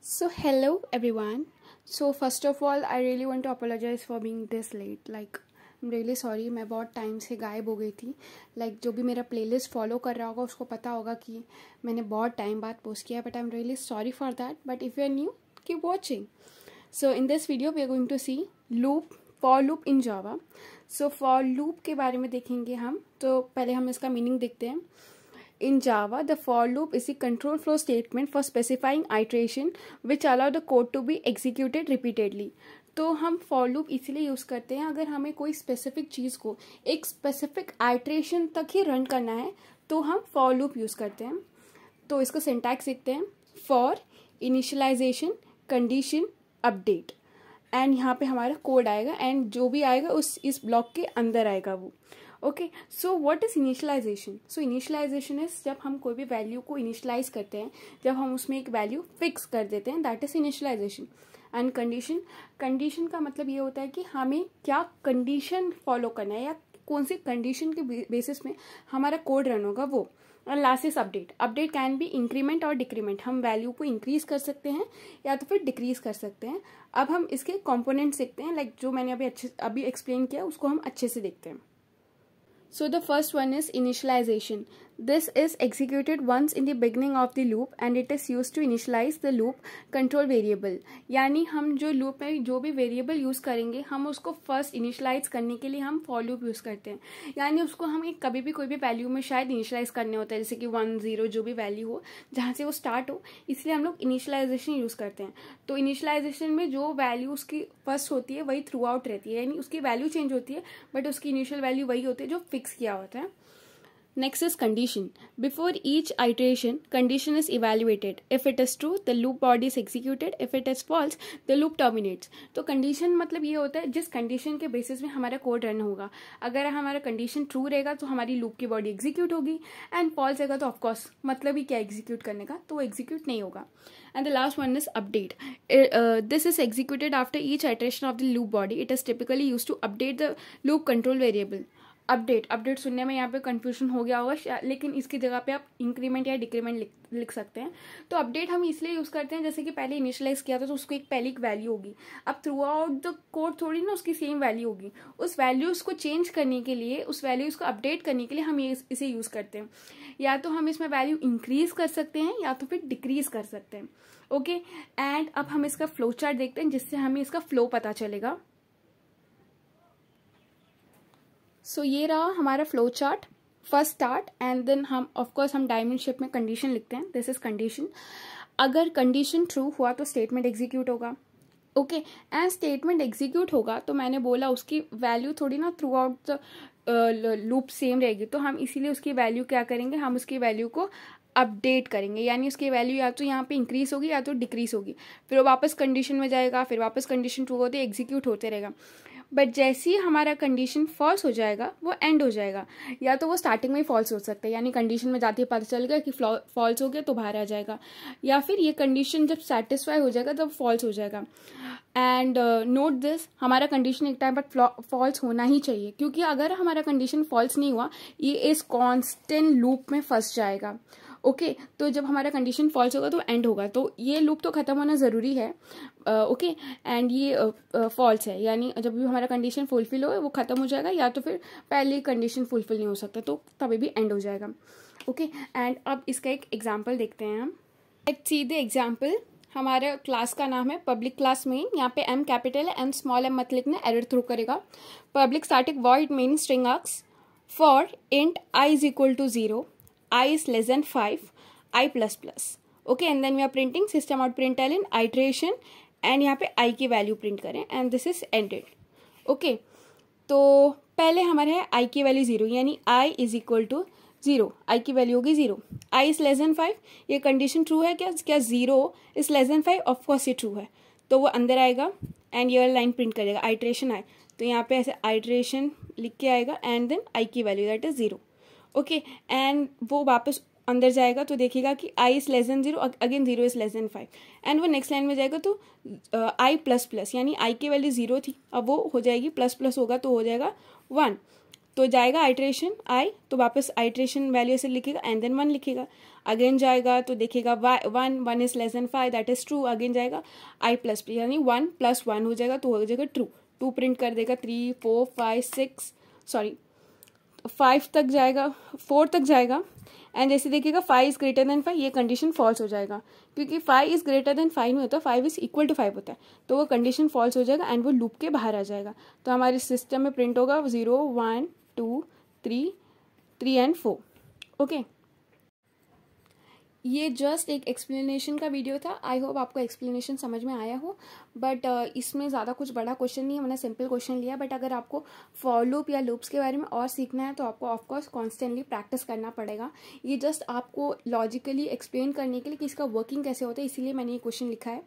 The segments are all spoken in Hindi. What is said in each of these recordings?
So, hello everyone. So, first of all, I really want to apologize for being this late. Like, I am really sorry मैं बहुत टाइम से गायब हो गई थी लाइक like, जो भी मेरा प्लेलिस्ट फॉलो कर रहा होगा उसको पता होगा कि मैंने बहुत टाइम बाद पोस्ट किया but I am really sorry for that but if you are new keep watching so in this video we are going to see loop for loop in Java so for loop के बारे में देखेंगे हम तो पहले हम इसका मीनिंग देखते हैं In Java, the for loop is a control flow statement for specifying iteration which allow the code to be executed repeatedly. तो हम फॉर लूप इसलिए यूज़ करते हैं अगर हमें कोई स्पेसिफिक चीज़ को एक स्पेसिफिक आइट्रेशन तक ही रन करना है तो हम फॉर लूप यूज़ करते हैं तो इसका सिंटैक्स सीखते हैं for initialization condition update and यहाँ पे हमारा कोड आएगा एंड जो भी आएगा उस इस ब्लॉक के अंदर आएगा वो okay so what is initialization so initialization is जब हम कोई भी वैल्यू को इनिशलाइज करते हैं जब हम उसमें एक वैल्यू फिक्स कर देते हैं that is initialization and condition condition का मतलब ये होता है कि हमें क्या कंडीशन फॉलो करना है या कौन सी कंडीशन के बेसिस में हमारा कोड रन होगा वो and last is update update can be increment और डिक्रीमेंट हम वैल्यू को इंक्रीज कर सकते हैं या तो फिर डिक्रीज कर सकते हैं अब हम इसके कॉम्पोनेंट्स देखते हैं लाइक like जो मैंने अभी अच्छे अभी एक्सप्लेन किया उसको हम अच्छे से देखते हैं So the first one is initialization. This is executed once in the beginning of the loop and it is used to initialize the loop control variable यानी हम जो loop में जो भी variable use करेंगे हम उसको first initialize करने के लिए हम for loop use करते हैं यानी उसको हम कभी भी कोई भी value में शायद initialize करने होता है जैसे कि वन ज़ीरो जो भी value हो जहाँ से वो start हो इसलिए हम लोग initialization use करते हैं तो initialization में जो value उसकी first होती है वही throughout आउट रहती है यानी उसकी वैल्यू चेंज होती है बट उसकी इनिशियल वैल्यू वही होती है जो फिक्स किया होता है Next is condition. Before each iteration, condition is evaluated. If it is true, the loop body is executed. If it is false, the loop terminates. तो condition मतलब ये होता है जिस condition के basis में हमारा code run होगा अगर हमारा condition true रहेगा तो हमारी loop की body execute होगी and false रहेगा तो of course मतलब ही क्या execute करने का तो वो execute नहीं होगा and the last one is update. Uh, this is executed after each iteration of the loop body. It is typically used to update the loop control variable. Update update सुनने में यहाँ पे कन्फ्यूजन हो गया होगा लेकिन इसकी जगह पे आप इंक्रीमेंट या डिक्रीमेंट लिख लिख सकते हैं तो अपडेट हम इसलिए यूज़ करते हैं जैसे कि पहले इनिशलाइज किया था तो उसको एक पहली एक वैल्यू होगी अब थ्रू आउट द कोड थोड़ी ना उसकी सेम वैल्यू होगी उस वैल्यूज़ को चेंज करने के लिए उस वैल्यूज़ को अपडेट करने के लिए हम इसे यूज़ करते हैं या तो हम इसमें वैल्यू इंक्रीज कर सकते हैं या तो फिर डिक्रीज कर सकते हैं ओके एंड अब हम इसका फ्लो चार्ट देखते हैं जिससे हमें इसका फ्लो पता चलेगा सो so, ये रहा हमारा flow chart first start and then हम ऑफकोर्स हम डायमंड शेप में कंडीशन लिखते हैं दिस इज कंडीशन अगर कंडीशन ट्रू हुआ तो स्टेटमेंट एग्जीक्यूट होगा ओके एंड स्टेटमेंट एग्जीक्यूट होगा तो मैंने बोला उसकी वैल्यू थोड़ी ना throughout the loop same रहेगी तो हम इसीलिए उसकी वैल्यू क्या करेंगे हम उसकी वैल्यू को अपडेट करेंगे यानी उसकी वैल्यू या तो यहाँ पे इंक्रीज़ होगी या तो डिक्रीज़ होगी फिर वो वापस कंडीशन में जाएगा फिर वापस कंडीशन टू होते एग्जीक्यूट होते रहेगा बट जैसे ही हमारा कंडीशन फॉल्स हो जाएगा वो एंड हो जाएगा या तो वो स्टार्टिंग में ही फॉल्स हो सकता है यानी कंडीशन में जाते ही पता चल गया कि फॉल्स हो गया तो बाहर आ जाएगा या फिर ये कंडीशन जब सेटिस्फाई हो जाएगा तब फॉल्स हो जाएगा एंड नोट दिस हमारा कंडीशन एक टाइम पर फॉल्स होना ही चाहिए क्योंकि अगर हमारा कंडीशन फॉल्स नहीं हुआ ये इस कॉन्स्टेंट लूप में फंस जाएगा ओके तो जब हमारा कंडीशन फॉल्स होगा तो एंड होगा तो ये लूप तो ख़त्म होना ज़रूरी है ओके एंड ये फॉल्स है यानी जब भी हमारा कंडीशन फुलफिल हो वो ख़त्म हो जाएगा या तो फिर पहले कंडीशन फुलफिल नहीं हो सकता तो तभी भी एंड हो जाएगा ओके एंड अब इसका एक एग्जाम्पल देखते हैं हम एक सीधे एग्जाम्पल हमारे क्लास का नाम है पब्लिक क्लास मेन यहाँ पे एम कैपिटल है एम स्मॉल एम मत लिखना एरर थ्रू करेगा public static void main string for int i is equal to zero i is less than 5 i plus plus okay and then we are printing system out in iteration and यहाँ पे i की value print करें and this is ended okay तो पहले हमारे है i की value ज़ीरो यानी i is equal to zero i की वैल्यू होगी zero i is less than five ये कंडीशन ट्रू है क्या क्या zero is less than five of course ये ट्रू है तो वो अंदर आएगा एंड ये लाइन प्रिंट करेगा आइट्रेशन आई तो यहाँ पे ऐसे आइट्रेशन लिख के आएगा एंड देन आई की value that is zero okay and वो वापस अंदर जाएगा तो देखिएगा कि i is less than zero again zero is less than five and वो नेक्स्ट लाइन में जाएगा तो आई प्लस प्लस यानी आई की वैल्यू जीरो थी अब वो हो जाएगी प्लस प्लस होगा तो हो जाएगा वन तो जाएगा आइट्रेशन आई तो वापस आइट्रेशन वैल्यू से लिखेगा एंड देन वन लिखेगा अगेन जाएगा तो देखेगा one one is less than five that is true again जाएगा आई प्लस यानी वन प्लस वन हो जाएगा तो हो जाएगा ट्रू टू प्रिंट कर देगा three four five six sorry five तक जाएगा फोर तक जाएगा एंड जैसे देखिएगा five is greater than five ये कंडीशन फॉल्स हो जाएगा क्योंकि five is greater than five नहीं होता five is equal to five होता है तो वो कंडीशन फॉल्स हो जाएगा एंड वो लूप के बाहर आ जाएगा तो हमारे सिस्टम में प्रिंट होगा zero one two three three and four okay ये जस्ट एक एक्सप्लेनेशन का वीडियो था आई होप आपको एक्सप्लेनेशन समझ में आया हो बट uh, इसमें ज़्यादा कुछ बड़ा क्वेश्चन नहीं है मैंने सिंपल क्वेश्चन लिया बट अगर आपको फॉर लूप या लूप्स के बारे में और सीखना है तो आपको ऑफकोर्स कॉन्स्टेंटली प्रैक्टिस करना पड़ेगा ये जस्ट आपको लॉजिकली एक्सप्लेन करने के लिए कि इसका वर्किंग कैसे होता है इसीलिए मैंने ये क्वेश्चन लिखा है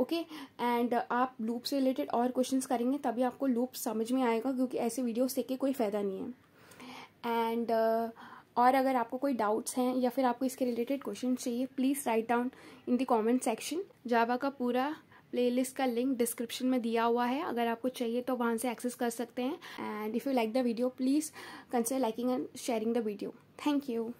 ओके okay? एंड uh, आप लूप से रिलेटेड और क्वेश्चन करेंगे तभी आपको लूप समझ में आएगा क्योंकि ऐसे वीडियो सीख के कोई फ़ायदा नहीं है एंड uh, और अगर आपको कोई डाउट्स हैं या फिर आपको इसके रिलेटेड क्वेश्चन चाहिए please write down in the comment section Java का पूरा प्लेलिस्ट का लिंक डिस्क्रिप्शन में दिया हुआ है अगर आपको चाहिए तो वहाँ से एक्सेस कर सकते हैं and if you like the video please consider liking and sharing the video thank you